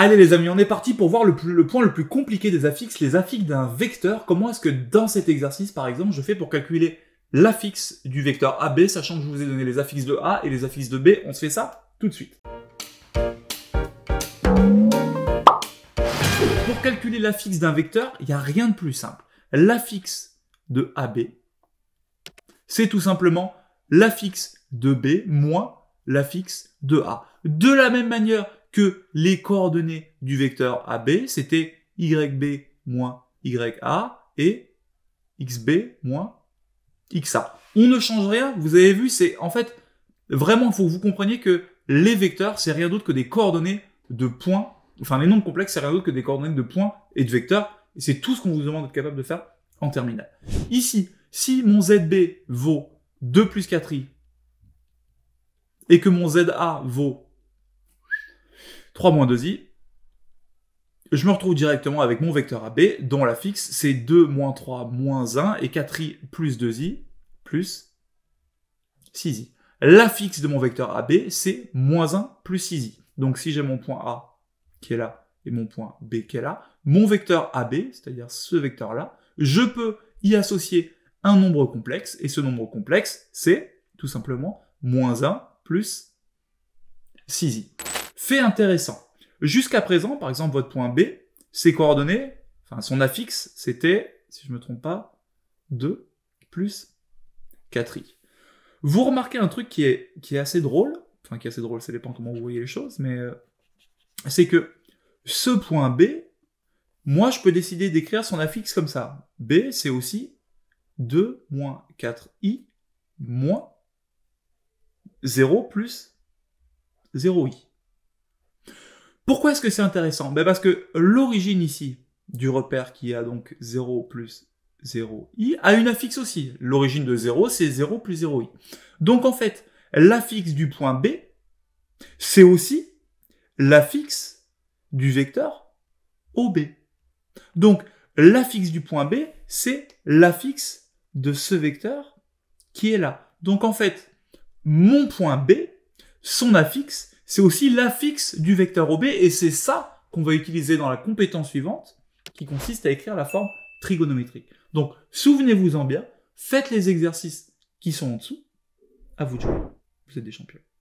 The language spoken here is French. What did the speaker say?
Allez les amis, on est parti pour voir le, point le plus compliqué des affixes, les affixes d'un vecteur. Comment est-ce que dans cet exercice, par exemple, je fais pour calculer l'affixe du vecteur AB, sachant que je vous ai donné les affixes de A et les affixes de B. On se fait ça tout de suite. Pour calculer l'affixe d'un vecteur, il n'y a rien de plus simple. L'affixe de AB, c'est tout simplement l'affixe de B moins l'affixe de A. De la même manière que les coordonnées du vecteur AB, c'était YB moins YA et XB moins XA. On ne change rien, vous avez vu, c'est en fait vraiment, il faut que vous compreniez que les vecteurs, c'est rien d'autre que des coordonnées de points, enfin les nombres complexes, c'est rien d'autre que des coordonnées de points et de vecteurs, et c'est tout ce qu'on vous demande d'être capable de faire en terminale. Ici, si mon ZB vaut 2 plus 4i, et que mon ZA vaut 3-2i, moins je me retrouve directement avec mon vecteur AB, dont la fixe, c'est 2, moins 3, moins 1, et 4i plus 2i plus 6i. La fixe de mon vecteur AB, c'est moins 1 plus 6i. Donc si j'ai mon point A qui est là et mon point B qui est là, mon vecteur AB, c'est-à-dire ce vecteur-là, je peux y associer un nombre complexe, et ce nombre complexe, c'est tout simplement moins 1 plus 6i. Fait intéressant. Jusqu'à présent, par exemple, votre point B, ses coordonnées, enfin son affixe, c'était, si je ne me trompe pas, 2 plus 4i. Vous remarquez un truc qui est, qui est assez drôle, enfin qui est assez drôle, ça dépend comment vous voyez les choses, mais euh, c'est que ce point B, moi je peux décider d'écrire son affixe comme ça. B, c'est aussi 2 moins 4i moins 0 plus 0i. Pourquoi est-ce que c'est intéressant ben Parce que l'origine ici du repère qui a donc 0 plus 0i a une affixe aussi. L'origine de 0, c'est 0 plus 0i. Donc en fait, l'affixe du point B, c'est aussi l'affixe du vecteur OB. Donc l'affixe du point B, c'est l'affixe de ce vecteur qui est là. Donc en fait, mon point B, son affixe, c'est aussi l'affixe du vecteur OB, et c'est ça qu'on va utiliser dans la compétence suivante, qui consiste à écrire la forme trigonométrique. Donc, souvenez-vous-en bien, faites les exercices qui sont en dessous, à vous de jouer, vous êtes des champions.